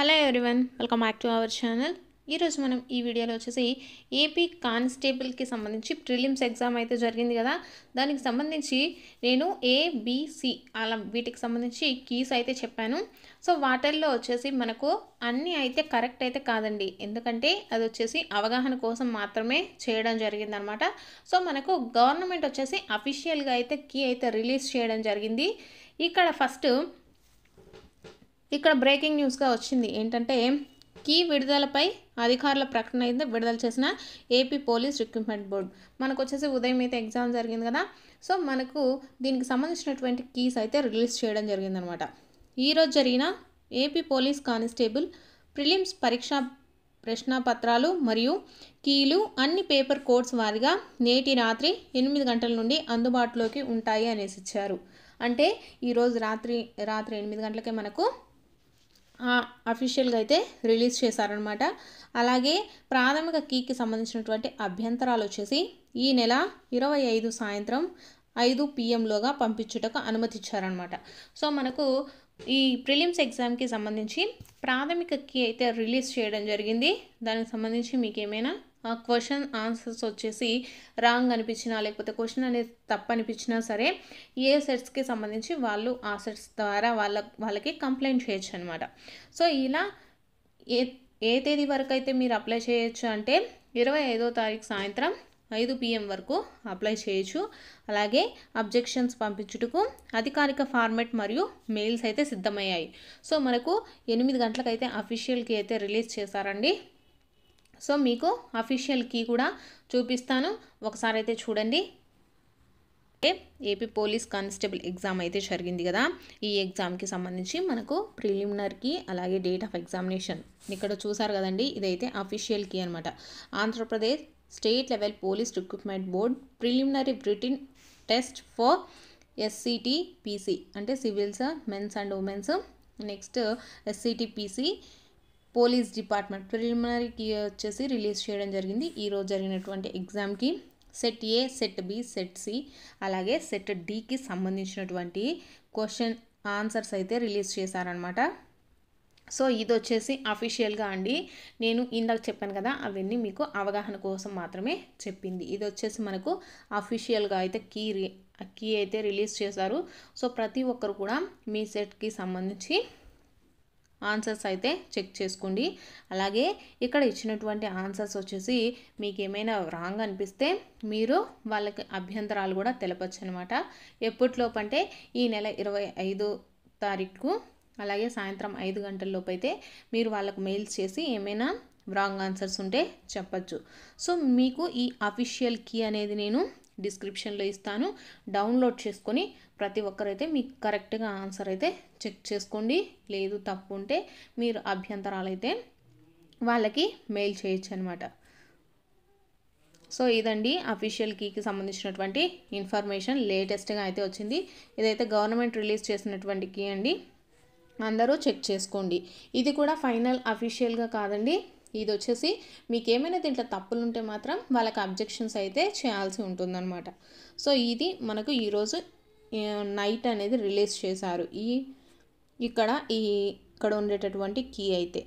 hello everyone welcome back to our channel ఈరోజు మనం ఈ వీడియోలో వచ్చేసి ఏపీ కానిస్టేబుల్కి సంబంధించి ప్రిలిమ్స్ ఎగ్జామ్ అయితే జరిగింది కదా దానికి సంబంధించి నేను ఏబిసి అలా వీటికి సంబంధించి కీస్ అయితే చెప్పాను సో వాటిల్లో వచ్చేసి మనకు అన్నీ అయితే కరెక్ట్ అయితే కాదండి ఎందుకంటే అది వచ్చేసి అవగాహన కోసం మాత్రమే చేయడం జరిగిందనమాట సో మనకు గవర్నమెంట్ వచ్చేసి అఫీషియల్గా అయితే కీ అయితే రిలీజ్ చేయడం జరిగింది ఇక్కడ ఫస్ట్ ఇక్కడ బ్రేకింగ్ న్యూస్గా వచ్చింది ఏంటంటే కీ విడుదలపై అధికారుల ప్రకటన అయితే విడుదల చేసిన ఏపీ పోలీస్ రిక్రూట్మెంట్ బోర్డు మనకు వచ్చేసి ఉదయం అయితే ఎగ్జామ్ జరిగింది కదా సో మనకు దీనికి సంబంధించినటువంటి కీస్ అయితే రిలీజ్ చేయడం జరిగిందనమాట ఈరోజు జరిగిన ఏపీ పోలీస్ కానిస్టేబుల్ ప్రిలిమ్స్ పరీక్ష ప్రశ్నపత్రాలు మరియు కీలు అన్ని పేపర్ కోడ్స్ వారిగా నేటి రాత్రి ఎనిమిది గంటల నుండి అందుబాటులోకి ఉంటాయి అనేసి ఇచ్చారు అంటే ఈరోజు రాత్రి రాత్రి ఎనిమిది గంటలకే మనకు అఫీషియల్గా అయితే రిలీజ్ చేశారనమాట అలాగే ప్రాథమిక కీకి సంబంధించినటువంటి అభ్యంతరాలు వచ్చేసి ఈ నెల ఇరవై ఐదు సాయంత్రం ఐదు పిఎంలోగా పంపించుటకు అనుమతిచ్చారనమాట సో మనకు ఈ ప్రిలిమ్స్ ఎగ్జామ్కి సంబంధించి ప్రాథమిక కీ అయితే రిలీజ్ చేయడం జరిగింది దానికి సంబంధించి మీకు ఏమైనా ఆ క్వశ్చన్ ఆన్సర్స్ వచ్చేసి రాంగ్ అనిపించినా లేకపోతే క్వశ్చన్ అనేది తప్పు అనిపించినా సరే ఏ సెట్స్కి సంబంధించి వాళ్ళు ఆ సెట్స్ ద్వారా వాళ్ళ వాళ్ళకి కంప్లైంట్ చేయొచ్చు అనమాట సో ఇలా ఏ ఏ తేదీ వరకు అయితే మీరు అప్లై చేయొచ్చు అంటే ఇరవై ఐదో తారీఖు సాయంత్రం ఐదు పిఎం వరకు అప్లై చేయొచ్చు అలాగే అబ్జెక్షన్స్ పంపించుటకు అధికారిక ఫార్మెట్ మరియు మెయిల్స్ అయితే సిద్ధమయ్యాయి సో మనకు ఎనిమిది గంటలకైతే అఫీషియల్కి అయితే రిలీజ్ చేశారండి సో మీకు అఫీషియల్ కీ కూడా చూపిస్తాను ఒకసారి అయితే చూడండి ఏపీ పోలీస్ కానిస్టేబుల్ ఎగ్జామ్ అయితే జరిగింది కదా ఈ ఎగ్జామ్కి సంబంధించి మనకు ప్రిలిమినరీకి అలాగే డేట్ ఆఫ్ ఎగ్జామినేషన్ ఇక్కడ చూసారు కదండి ఇదైతే అఫీషియల్ కీ అనమాట Andhra Pradesh state level police recruitment board preliminary written test for SCT PC అంటే civils men's and women's next SCT PC police department ప్రిలిమినరీకి వచ్చేసి రిలీజ్ చేయడం జరిగింది ఈరోజు జరిగినటువంటి ఎగ్జామ్కి set A set B set C అలాగే సెట్ డికి సంబంధించినటువంటి క్వశ్చన్ ఆన్సర్స్ అయితే రిలీజ్ చేశారనమాట సో ఇది వచ్చేసి అఫీషియల్గా అండి నేను ఇందాక చెప్పాను కదా అవన్నీ మీకు అవగాహన కోసం మాత్రమే చెప్పింది ఇది వచ్చేసి మనకు అఫీషియల్గా అయితే కీ కీ అయితే రిలీజ్ చేశారు సో ప్రతి ఒక్కరు కూడా మీ సెట్కి సంబంధించి ఆన్సర్స్ అయితే చెక్ చేసుకోండి అలాగే ఇక్కడ ఇచ్చినటువంటి ఆన్సర్స్ వచ్చేసి మీకు ఏమైనా రాంగ్ అనిపిస్తే మీరు వాళ్ళకి అభ్యంతరాలు కూడా తెలపచ్చు అనమాట ఎప్పటిలోపంటే ఈ నెల ఇరవై ఐదు తారీఖు అలాగే సాయంత్రం ఐదు గంటల్లోపు అయితే మీరు వాళ్ళకు మెయిల్స్ చేసి ఏమైనా రాంగ్ ఆన్సర్స్ ఉంటే చెప్పచ్చు సో మీకు ఈ అఫీషియల్ కీ అనేది నేను డిస్క్రిప్షన్లో ఇస్తాను డౌన్లోడ్ చేసుకొని ప్రతి ఒక్కరైతే మీకు కరెక్ట్గా ఆన్సర్ అయితే చెక్ చేసుకోండి లేదు తప్పు ఉంటే మీరు అభ్యంతరాలు అయితే వాళ్ళకి మెయిల్ చేయొచ్చు అనమాట సో ఇదండి అఫీషియల్ కీకి సంబంధించినటువంటి ఇన్ఫర్మేషన్ లేటెస్ట్గా అయితే వచ్చింది ఇదైతే గవర్నమెంట్ రిలీజ్ చేసినటువంటి కీ అండి అందరూ చెక్ చేసుకోండి ఇది కూడా ఫైనల్ అఫీషియల్గా కాదండి ఇది వచ్చేసి మీకు ఏమైనా దీంట్లో తప్పులు ఉంటే మాత్రం వాళ్ళకి అబ్జెక్షన్స్ అయితే చేయాల్సి ఉంటుందన్నమాట సో ఇది మనకు ఈరోజు నైట్ అనేది రిలీజ్ చేశారు ఈ ఇక్కడ ఈ ఇక్కడ ఉండేటటువంటి కీ అయితే